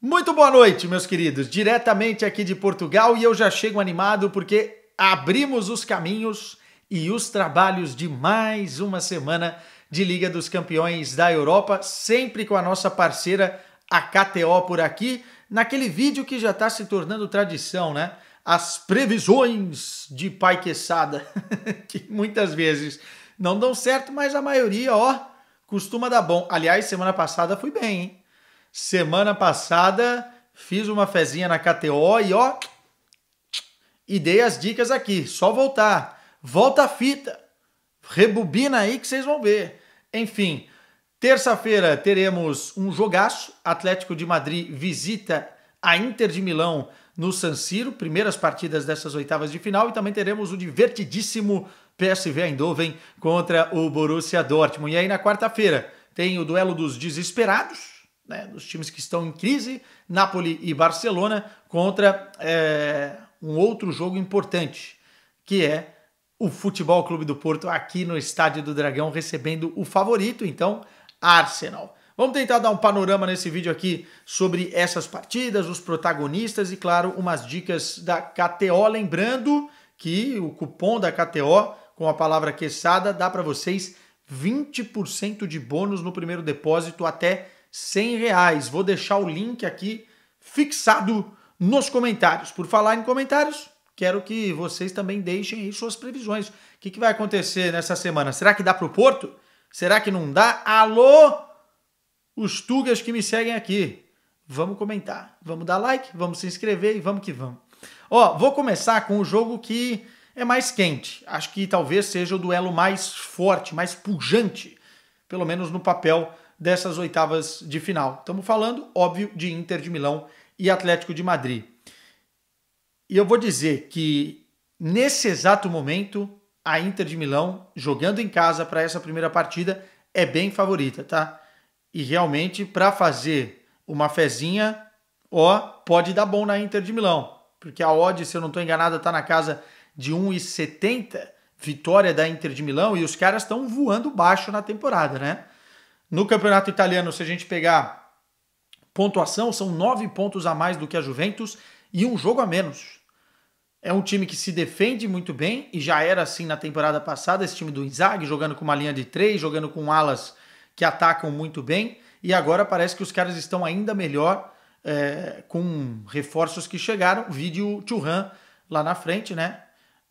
Muito boa noite, meus queridos. Diretamente aqui de Portugal e eu já chego animado porque abrimos os caminhos e os trabalhos de mais uma semana de Liga dos Campeões da Europa, sempre com a nossa parceira a KTO por aqui, naquele vídeo que já está se tornando tradição, né? As previsões de pai queçada, que muitas vezes não dão certo, mas a maioria, ó, costuma dar bom. Aliás, semana passada fui bem, hein? Semana passada fiz uma fezinha na KTO e ó, e dei as dicas aqui. Só voltar. Volta a fita. Rebobina aí que vocês vão ver. Enfim, terça-feira teremos um jogaço. Atlético de Madrid visita a Inter de Milão no San Siro, primeiras partidas dessas oitavas de final, e também teremos o divertidíssimo PSV Eindhoven contra o Borussia Dortmund. E aí na quarta-feira tem o duelo dos desesperados, né, dos times que estão em crise, Napoli e Barcelona, contra é, um outro jogo importante, que é o Futebol Clube do Porto aqui no Estádio do Dragão, recebendo o favorito, então, Arsenal. Vamos tentar dar um panorama nesse vídeo aqui sobre essas partidas, os protagonistas e, claro, umas dicas da KTO. Lembrando que o cupom da KTO, com a palavra queçada, dá para vocês 20% de bônus no primeiro depósito até 100 reais. Vou deixar o link aqui fixado nos comentários. Por falar em comentários, quero que vocês também deixem aí suas previsões. O que, que vai acontecer nessa semana? Será que dá para o Porto? Será que não dá? Alô, os tugas que me seguem aqui. Vamos comentar, vamos dar like, vamos se inscrever e vamos que vamos. Ó, vou começar com o jogo que é mais quente. Acho que talvez seja o duelo mais forte, mais pujante, pelo menos no papel dessas oitavas de final. Estamos falando, óbvio, de Inter de Milão e Atlético de Madrid. E eu vou dizer que nesse exato momento, a Inter de Milão, jogando em casa para essa primeira partida, é bem favorita, tá? E realmente, para fazer uma fezinha, ó, pode dar bom na Inter de Milão. Porque a odd, se eu não estou enganado, está na casa de 1,70, vitória da Inter de Milão, e os caras estão voando baixo na temporada, né? No campeonato italiano, se a gente pegar pontuação, são nove pontos a mais do que a Juventus e um jogo a menos. É um time que se defende muito bem e já era assim na temporada passada, esse time do Inzaghi, jogando com uma linha de três, jogando com alas que atacam muito bem. E agora parece que os caras estão ainda melhor é, com reforços que chegaram. Vídeo Churran lá na frente, né?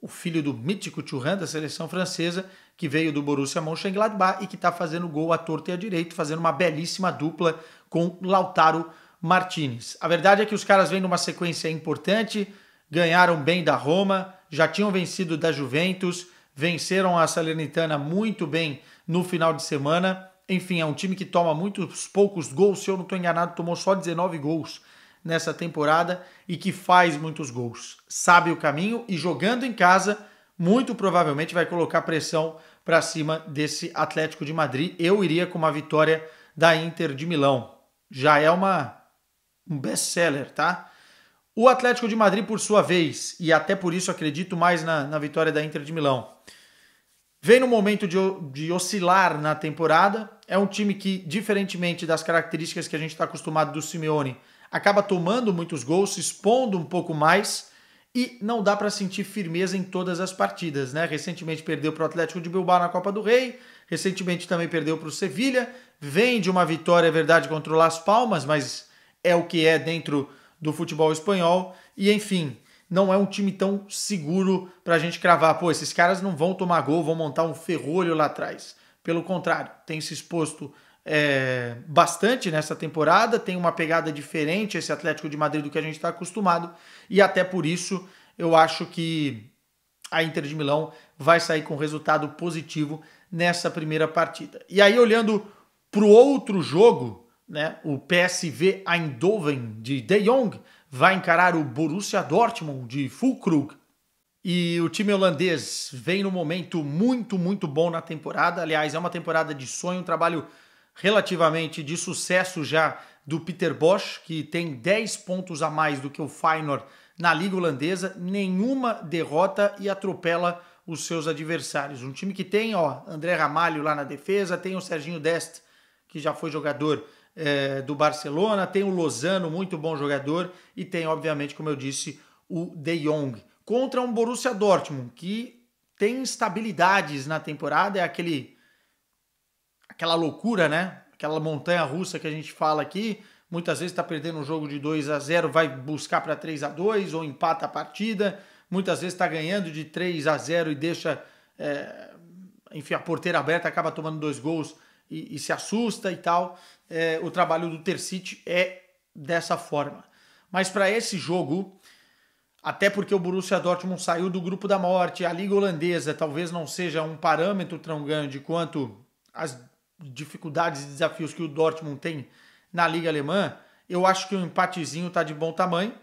o filho do mítico Thuram da seleção francesa, que veio do Borussia Mönchengladbach e que está fazendo gol à torta e à direita, fazendo uma belíssima dupla com Lautaro Martinez. A verdade é que os caras vêm numa sequência importante, ganharam bem da Roma, já tinham vencido da Juventus, venceram a Salernitana muito bem no final de semana. Enfim, é um time que toma muitos poucos gols, se eu não estou enganado, tomou só 19 gols nessa temporada e que faz muitos gols. Sabe o caminho e jogando em casa, muito provavelmente vai colocar pressão para cima desse Atlético de Madrid. Eu iria com uma vitória da Inter de Milão. Já é uma um best-seller, tá? O Atlético de Madrid, por sua vez, e até por isso acredito mais na, na vitória da Inter de Milão, vem no momento de, de oscilar na temporada. É um time que, diferentemente das características que a gente está acostumado do Simeone, acaba tomando muitos gols, se expondo um pouco mais e não dá para sentir firmeza em todas as partidas, né? Recentemente perdeu para o Atlético de Bilbao na Copa do Rei, recentemente também perdeu para o Sevilha, vem de uma vitória, é verdade, contra o Las Palmas, mas é o que é dentro do futebol espanhol e enfim, não é um time tão seguro para a gente cravar. Pô, esses caras não vão tomar gol, vão montar um ferrolho lá atrás. Pelo contrário, tem se exposto é, bastante nessa temporada, tem uma pegada diferente esse Atlético de Madrid do que a gente está acostumado, e até por isso eu acho que a Inter de Milão vai sair com resultado positivo nessa primeira partida. E aí, olhando para o outro jogo, né, o PSV Eindhoven de De Jong vai encarar o Borussia Dortmund de Fulkrug. E o time holandês vem num momento muito, muito bom na temporada. Aliás, é uma temporada de sonho, um trabalho relativamente de sucesso já do Peter Bosch, que tem 10 pontos a mais do que o Feyenoord na Liga Holandesa, nenhuma derrota e atropela os seus adversários. Um time que tem, ó, André Ramalho lá na defesa, tem o Serginho Dest, que já foi jogador é, do Barcelona, tem o Lozano, muito bom jogador, e tem, obviamente, como eu disse, o De Jong. Contra um Borussia Dortmund, que tem instabilidades na temporada, é aquele aquela loucura, né? Aquela montanha russa que a gente fala aqui. Muitas vezes está perdendo um jogo de 2 a 0 vai buscar para 3 a 2 ou empata a partida. Muitas vezes está ganhando de 3 a 0 e deixa é, enfim, a porteira aberta, acaba tomando dois gols e, e se assusta e tal. É, o trabalho do Tercite é dessa forma. Mas para esse jogo, até porque o Borussia Dortmund saiu do grupo da morte, a Liga Holandesa talvez não seja um parâmetro tão grande quanto as dificuldades e desafios que o Dortmund tem na Liga Alemã, eu acho que o um empatezinho tá de bom tamanho.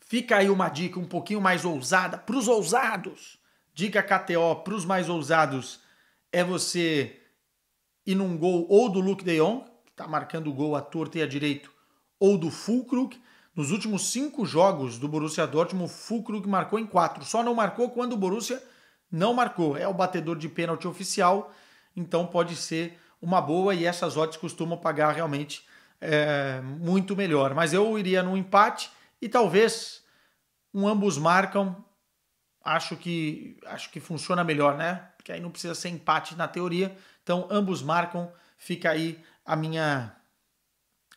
Fica aí uma dica um pouquinho mais ousada para os ousados. Dica KTO para os mais ousados é você ir num gol ou do Luke de Jong, que está marcando o gol à torta e à direito, ou do Fulkrug. Nos últimos cinco jogos do Borussia Dortmund, o Fulkrug marcou em quatro. Só não marcou quando o Borussia não marcou. É o batedor de pênalti oficial então pode ser uma boa e essas odds costumam pagar realmente é, muito melhor. Mas eu iria no empate e talvez um ambos marcam. Acho que acho que funciona melhor, né? Porque aí não precisa ser empate na teoria. Então ambos marcam. Fica aí a minha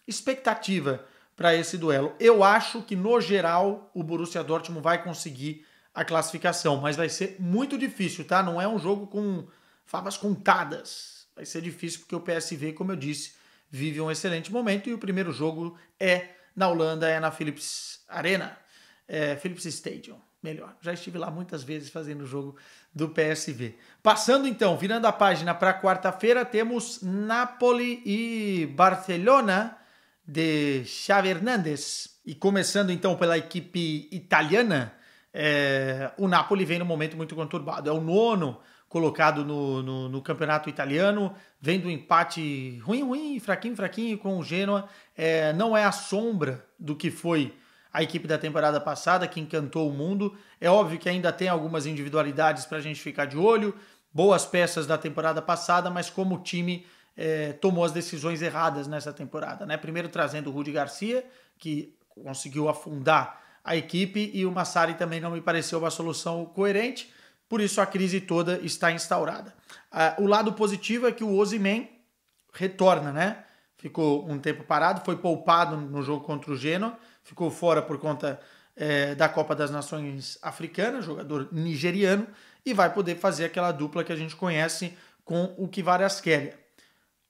expectativa para esse duelo. Eu acho que no geral o Borussia Dortmund vai conseguir a classificação, mas vai ser muito difícil, tá? Não é um jogo com favas contadas. Vai ser difícil porque o PSV, como eu disse, vive um excelente momento e o primeiro jogo é na Holanda, é na Philips Arena, é, Philips Stadium. Melhor, já estive lá muitas vezes fazendo o jogo do PSV. Passando então, virando a página para quarta-feira, temos Napoli e Barcelona de Xavi Hernandes. E começando então pela equipe italiana, é, o Napoli vem num momento muito conturbado. É o nono colocado no, no, no, campeonato italiano, vem do empate ruim, ruim, fraquinho, fraquinho com o Genoa. É, não é a sombra do que foi a equipe da temporada passada, que encantou o mundo. É óbvio que ainda tem algumas individualidades para a gente ficar de olho, boas peças da temporada passada, mas como o time é, tomou as decisões erradas nessa temporada. Né? Primeiro trazendo o Rudi Garcia, que conseguiu afundar a equipe, e o Massari também não me pareceu uma solução coerente. Por isso a crise toda está instaurada. Ah, o lado positivo é que o Osimen retorna, né? Ficou um tempo parado, foi poupado no jogo contra o Genoa, ficou fora por conta é, da Copa das Nações Africanas, jogador nigeriano, e vai poder fazer aquela dupla que a gente conhece com o Kvaratskhelia.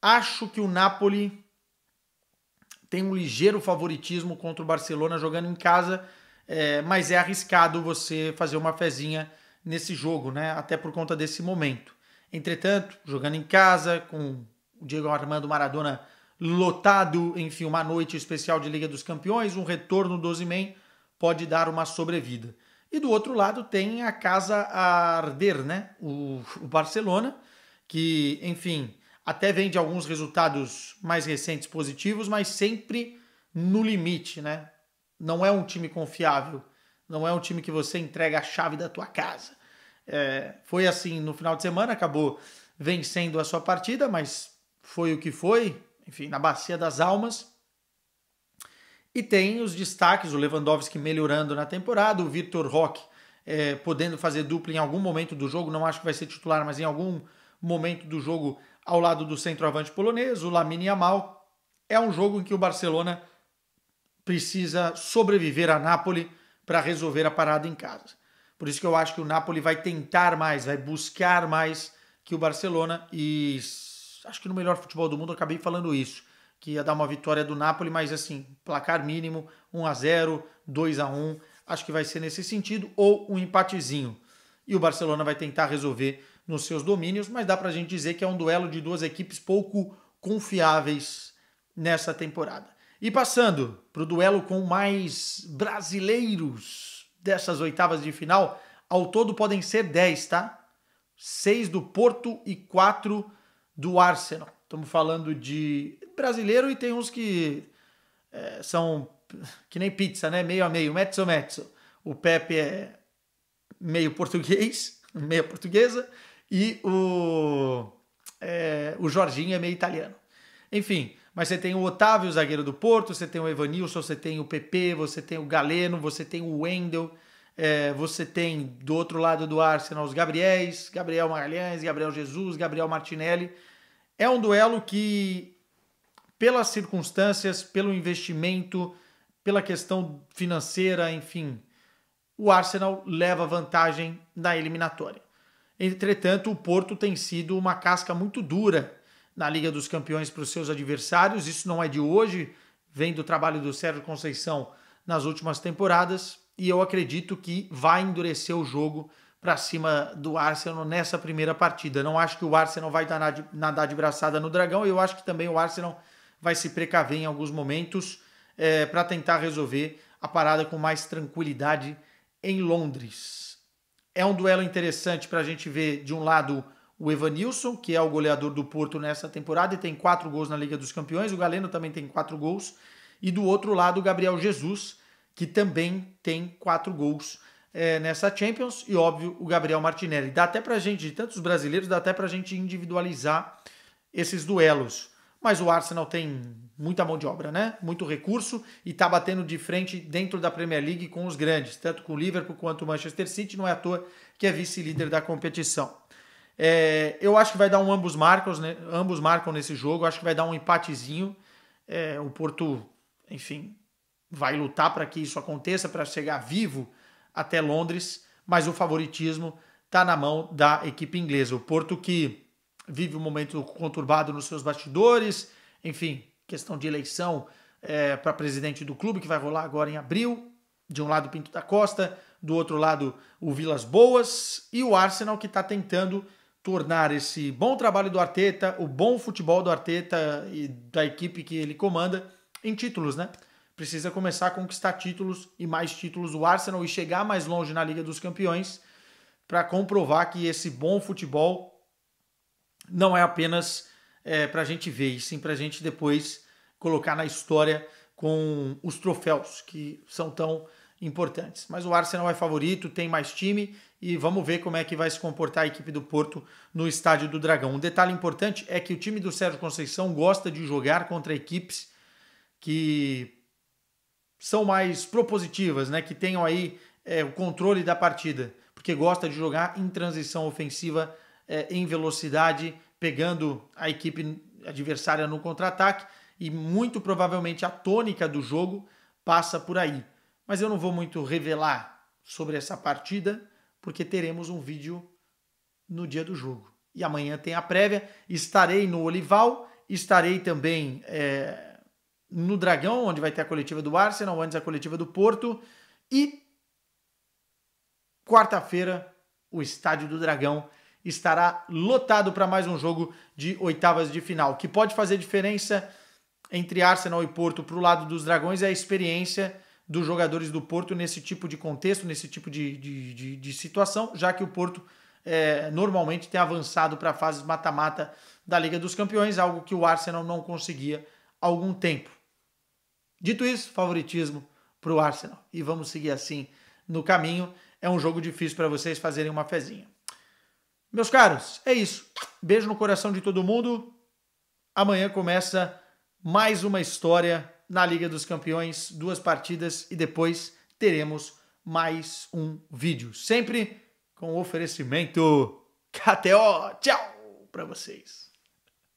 Acho que o Napoli tem um ligeiro favoritismo contra o Barcelona jogando em casa, é, mas é arriscado você fazer uma fezinha nesse jogo, né? Até por conta desse momento. Entretanto, jogando em casa, com o Diego Armando Maradona lotado, enfim, uma noite especial de Liga dos Campeões, um retorno do Ozyman pode dar uma sobrevida. E do outro lado tem a casa a arder, né? O, o Barcelona, que, enfim, até vende alguns resultados mais recentes positivos, mas sempre no limite, né? Não é um time confiável não é um time que você entrega a chave da tua casa. É, foi assim no final de semana, acabou vencendo a sua partida, mas foi o que foi, enfim, na bacia das almas. E tem os destaques, o Lewandowski melhorando na temporada, o Vitor Roque é, podendo fazer dupla em algum momento do jogo, não acho que vai ser titular, mas em algum momento do jogo ao lado do centroavante polonês, o Lamine Yamal. É um jogo em que o Barcelona precisa sobreviver a Nápoles para resolver a parada em casa. Por isso que eu acho que o Napoli vai tentar mais, vai buscar mais que o Barcelona e acho que no melhor futebol do mundo eu acabei falando isso, que ia dar uma vitória do Napoli, mas assim, placar mínimo, 1 a 0, 2 a 1, acho que vai ser nesse sentido ou um empatezinho. E o Barcelona vai tentar resolver nos seus domínios, mas dá para a gente dizer que é um duelo de duas equipes pouco confiáveis nessa temporada. E passando para o duelo com mais brasileiros dessas oitavas de final, ao todo podem ser 10, tá? 6 do Porto e 4 do Arsenal. Estamos falando de brasileiro e tem uns que é, são que nem pizza, né? Meio a meio, mezzo mezzo. O Pepe é meio português, meia portuguesa, e o, é, o Jorginho é meio italiano. Enfim, mas você tem o Otávio, zagueiro do Porto, você tem o Evanilson, você tem o PP, você tem o Galeno, você tem o Wendel, é, você tem do outro lado do Arsenal os Gabriéis, Gabriel Magalhães, Gabriel Jesus, Gabriel Martinelli. É um duelo que, pelas circunstâncias, pelo investimento, pela questão financeira, enfim, o Arsenal leva vantagem na eliminatória. Entretanto, o Porto tem sido uma casca muito dura na Liga dos Campeões para os seus adversários. Isso não é de hoje, vem do trabalho do Sérgio Conceição nas últimas temporadas. E eu acredito que vai endurecer o jogo para cima do Arsenal nessa primeira partida. Não acho que o Arsenal vai nadar de, braçada no Dragão. Eu acho que também o Arsenal vai se precaver em alguns momentos é, para tentar resolver a parada com mais tranquilidade em Londres. É um duelo interessante para a gente ver, de um lado, o Evanilson, que é o goleador do Porto nessa temporada e tem quatro gols na Liga dos Campeões. O Galeno também tem quatro gols. E do outro lado, o Gabriel Jesus, que também tem quatro gols é, nessa Champions. E óbvio, o Gabriel Martinelli. Dá até pra gente, de tantos brasileiros, dá até pra gente individualizar esses duelos. Mas o Arsenal tem muita mão de obra, né? Muito recurso e tá batendo de frente dentro da Premier League com os grandes, tanto com o Liverpool quanto o Manchester City. Não é à toa que é vice-líder da competição. É, eu acho que vai dar um ambos marcos, né? ambos marcam nesse jogo. Acho que vai dar um empatezinho. É, o Porto, enfim, vai lutar para que isso aconteça, para chegar vivo até Londres. Mas o favoritismo está na mão da equipe inglesa. O Porto que vive um momento conturbado nos seus bastidores, enfim, questão de eleição é, para presidente do clube que vai rolar agora em abril. De um lado, Pinto da Costa, do outro lado, o Vilas Boas e o Arsenal que está tentando tornar esse bom trabalho do Arteta, o bom futebol do Arteta e da equipe que ele comanda em títulos, né? Precisa começar a conquistar títulos e mais títulos o Arsenal e chegar mais longe na Liga dos Campeões para comprovar que esse bom futebol não é apenas é, para a gente ver, e sim para a gente depois colocar na história com os troféus que são tão importantes. Mas o Arsenal é favorito, tem mais time e vamos ver como é que vai se comportar a equipe do Porto no estádio do Dragão. Um detalhe importante é que o time do Sérgio Conceição gosta de jogar contra equipes que são mais propositivas, né? que tenham aí é, o controle da partida, porque gosta de jogar em transição ofensiva, é, em velocidade, pegando a equipe adversária no contra-ataque e muito provavelmente a tônica do jogo passa por aí. Mas eu não vou muito revelar sobre essa partida, porque teremos um vídeo no dia do jogo. E amanhã tem a prévia. Estarei no Olival, estarei também é, no Dragão, onde vai ter a coletiva do Arsenal, antes a coletiva do Porto. E quarta-feira, o Estádio do Dragão estará lotado para mais um jogo de oitavas de final. O que pode fazer diferença entre Arsenal e Porto para o lado dos Dragões é a experiência dos jogadores do Porto nesse tipo de contexto, nesse tipo de, de, de, de situação, já que o Porto é, normalmente tem avançado para fases mata-mata da Liga dos Campeões, algo que o Arsenal não conseguia há algum tempo. Dito isso, favoritismo para o Arsenal. E vamos seguir assim no caminho. É um jogo difícil para vocês fazerem uma fezinha. Meus caros, é isso. Beijo no coração de todo mundo. Amanhã começa mais uma história na Liga dos Campeões, duas partidas e depois teremos mais um vídeo. Sempre com oferecimento KTO. Tchau para vocês.